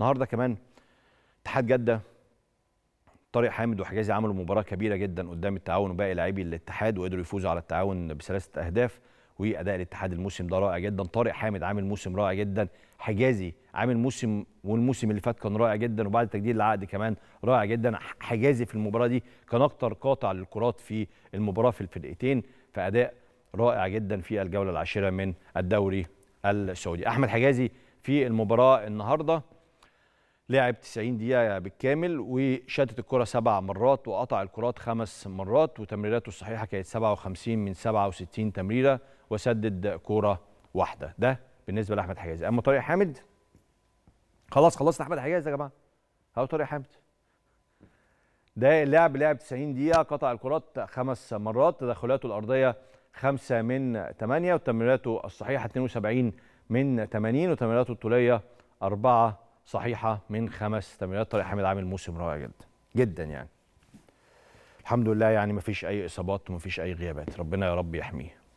النهارده كمان اتحاد جده طارق حامد وحجازي عملوا مباراه كبيره جدا قدام التعاون وباقي لاعبي الاتحاد وقدروا يفوزوا على التعاون بثلاثه اهداف واداء الاتحاد الموسم ده رائع جدا طارق حامد عامل موسم رائع جدا حجازي عامل موسم والموسم اللي فات كان رائع جدا وبعد تجديد العقد كمان رائع جدا حجازي في المباراه دي كان اكتر قاطع للكرات في المباراه في الفرقتين فاداء رائع جدا في الجوله العاشره من الدوري السعودي احمد حجازي في المباراه النهارده لعب 90 دقيقه بالكامل وشتت الكره سبع مرات وقطع الكرات خمس مرات وتمريراته الصحيحه كانت 57 من 67 تمريره وسدد كوره واحده ده بالنسبه لاحمد حجازي اما طارق حامد خلاص خلصنا احمد حجازي يا جماعه اهو طارق حامد ده اللاعب لعب 90 دقيقه قطع الكرات خمس مرات تدخلاته الارضيه 5 من 8 وتمريراته الصحيحه 72 من 80 وتمريراته الطوليه 4 صحيحه من خمس تمريرات طارق حامد عامل موسم رائع جدا جدا يعني الحمد لله يعني مفيش اي اصابات فيش اي غيابات ربنا يا رب يحميه